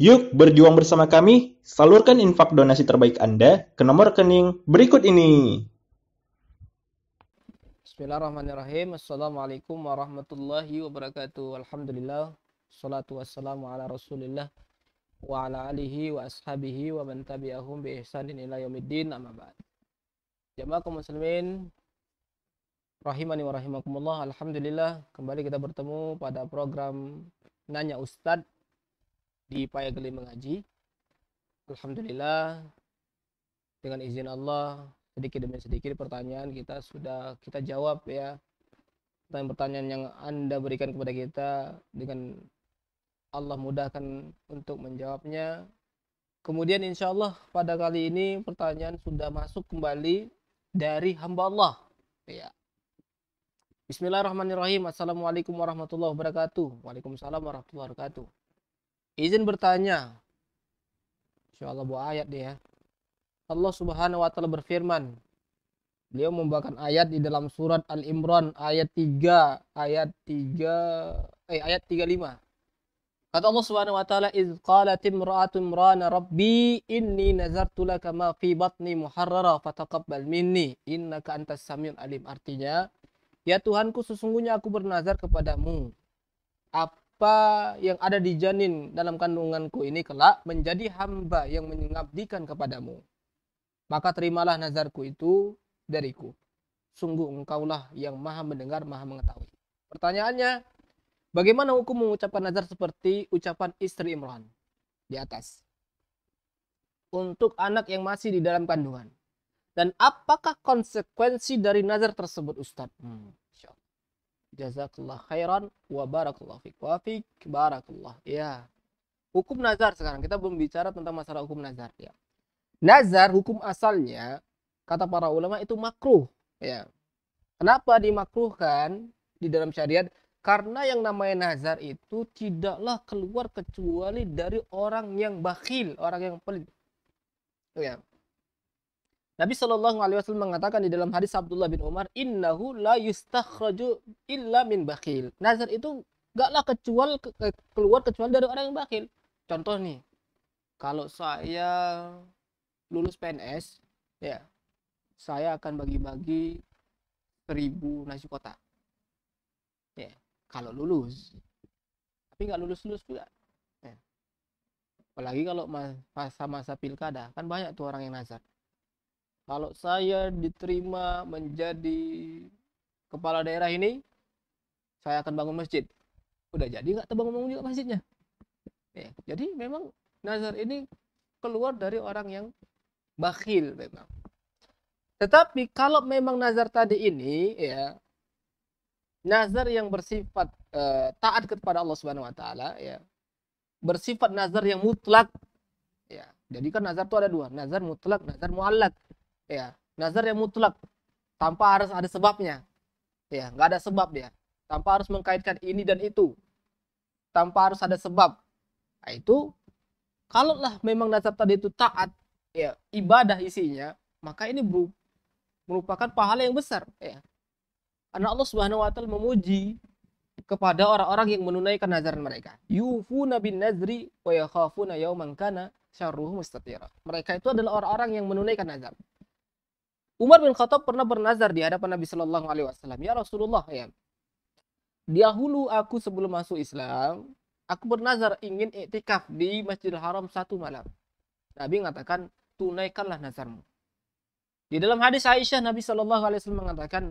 Yuk berjuang bersama kami, salurkan infak donasi terbaik Anda ke nomor rekening berikut ini. Bismillahirrahmanirrahim. Assalamualaikum warahmatullahi wabarakatuh. Alhamdulillah. Salatu wassalamu ala rasulillah wa ala alihi wa ashabihi wa man tabi'ahum bi ihsanin ila yaumiddin amma ba'd. Jamaah kaum muslimin rahimani wa rahimakumullah. Alhamdulillah kembali kita bertemu pada program Nanya Ustadz di Payagali mengaji. Alhamdulillah dengan izin Allah sedikit demi sedikit pertanyaan kita sudah kita jawab ya pertanyaan-pertanyaan yang Anda berikan kepada kita dengan Allah mudahkan untuk menjawabnya. Kemudian insya Allah pada kali ini pertanyaan sudah masuk kembali dari hamba Allah. Ya. Bismillahirrahmanirrahim. Assalamualaikum warahmatullahi wabarakatuh. Waalaikumsalam warahmatullahi wabarakatuh. Izin bertanya. Insya Allah buat ayat dia. Allah Subhanahu wa taala berfirman. Beliau membawakan ayat di dalam surat Al-Imran ayat 3 ayat 3 eh ayat 35. Kata Allah Subhanahu wa taala, "Iz qalat imra'atu imrana rabbi inni nazartu laka ma fi batni muharrara fataqabbal minni innaka antas samiul alim." Artinya, "Ya Tuhanku, sesungguhnya aku bernazar kepadamu. Apa apa yang ada di janin dalam kandunganku ini kelak menjadi hamba yang mengabdikan kepadamu. Maka terimalah nazarku itu dariku. Sungguh engkaulah yang maha mendengar, maha mengetahui. Pertanyaannya, bagaimana hukum mengucapkan nazar seperti ucapan istri Imran di atas? Untuk anak yang masih di dalam kandungan. Dan apakah konsekuensi dari nazar tersebut Ustadz? Hmm. Jazakallah khairan wa barakallah fiq Wa fiq barakallah. Ya. Hukum nazar sekarang kita belum bicara tentang masalah hukum nazar ya. Nazar hukum asalnya kata para ulama itu makruh ya. Kenapa dimakruhkan di dalam syariat? Karena yang namanya nazar itu tidaklah keluar kecuali dari orang yang bakhil, orang yang pelit. Ya. Nabi Shallallahu Alaihi Wasallam mengatakan di dalam hadis Abdullah bin Umar, innahu la yustakhraju illa min bakil. Nazar itu gaklah kecuali ke, keluar kecuali dari orang yang bakhil. Contoh nih, kalau saya lulus PNS, ya, saya akan bagi-bagi seribu nasi kotak. Ya, kalau lulus, tapi nggak lulus lulus juga. Ya. Apalagi kalau masa-masa pilkada, kan banyak tuh orang yang nazar kalau saya diterima menjadi kepala daerah ini saya akan bangun masjid udah jadi nggak terbangun juga masjidnya ya, jadi memang nazar ini keluar dari orang yang bakhil memang tetapi kalau memang nazar tadi ini ya nazar yang bersifat uh, taat kepada Allah Subhanahu wa taala ya bersifat nazar yang mutlak ya jadi kan nazar itu ada dua nazar mutlak nazar muallak ya nazar yang mutlak tanpa harus ada sebabnya ya nggak ada sebab dia tanpa harus mengkaitkan ini dan itu tanpa harus ada sebab nah, itu kalaulah memang nazar tadi itu taat ya ibadah isinya maka ini bu, merupakan pahala yang besar ya karena Allah Subhanahu wa taala memuji kepada orang-orang yang menunaikan nazar mereka. Yufuna bin nazri wa yakhafuna yauman kana syarruhu mustatira. Mereka itu adalah orang-orang yang menunaikan nazar. Umar bin Khattab pernah bernazar di hadapan Nabi Shallallahu Alaihi Wasallam. Ya Rasulullah, ya. Dahulu aku sebelum masuk Islam, aku bernazar ingin iktikaf di Masjidil Haram satu malam. Nabi mengatakan, tunaikanlah nazarmu. Di dalam hadis Aisyah, Nabi Shallallahu Alaihi Wasallam mengatakan,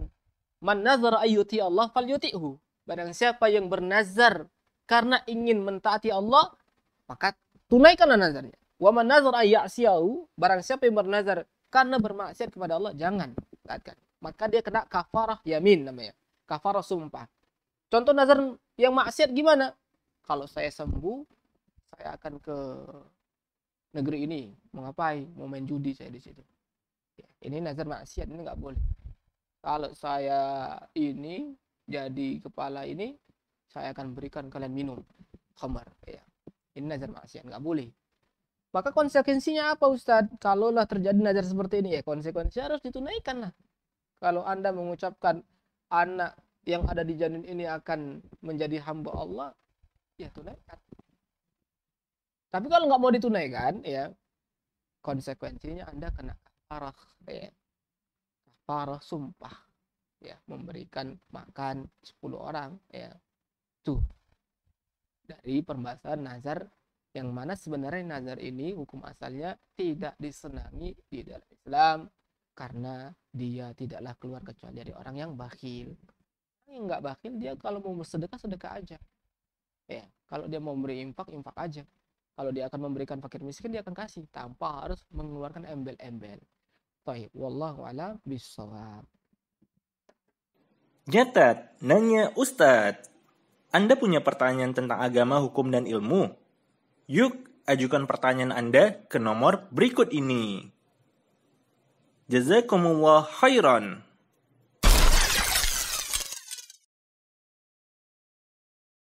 man nazar ayyuti Allah fal yuti'hu. Barang siapa yang bernazar karena ingin mentaati Allah, maka tunaikanlah nazarnya. Wa man nazar ayyasiyahu, barang siapa yang bernazar karena bermaksiat kepada Allah jangan katakan maka dia kena kafarah yamin namanya kafarah sumpah contoh nazar yang maksiat gimana kalau saya sembuh saya akan ke negeri ini mau ngapain mau main judi saya di situ ya, ini nazar maksiat ini nggak boleh kalau saya ini jadi kepala ini saya akan berikan kalian minum khamar ya ini nazar maksiat nggak boleh maka konsekuensinya apa Ustadz? Kalaulah terjadi nazar seperti ini ya konsekuensinya harus ditunaikan lah. Kalau Anda mengucapkan anak yang ada di janin ini akan menjadi hamba Allah, ya tunaikan. Tapi kalau nggak mau ditunaikan ya konsekuensinya Anda kena parah ya. parah sumpah ya memberikan makan 10 orang ya. Tuh dari permasalahan nazar yang mana sebenarnya nazar ini hukum asalnya tidak disenangi di dalam Islam karena dia tidaklah keluar kecuali dari orang yang bakhil. Orang yang nggak bakhil dia kalau mau sedekah sedekah aja. Ya, kalau dia mau memberi infak infak aja. Kalau dia akan memberikan fakir miskin dia akan kasih tanpa harus mengeluarkan embel-embel. toh wallahu a'lam bishawab. Nyatat, nanya Ustadz. Anda punya pertanyaan tentang agama, hukum, dan ilmu? Yuk ajukan pertanyaan Anda ke nomor berikut ini. Jazakumullah khairan.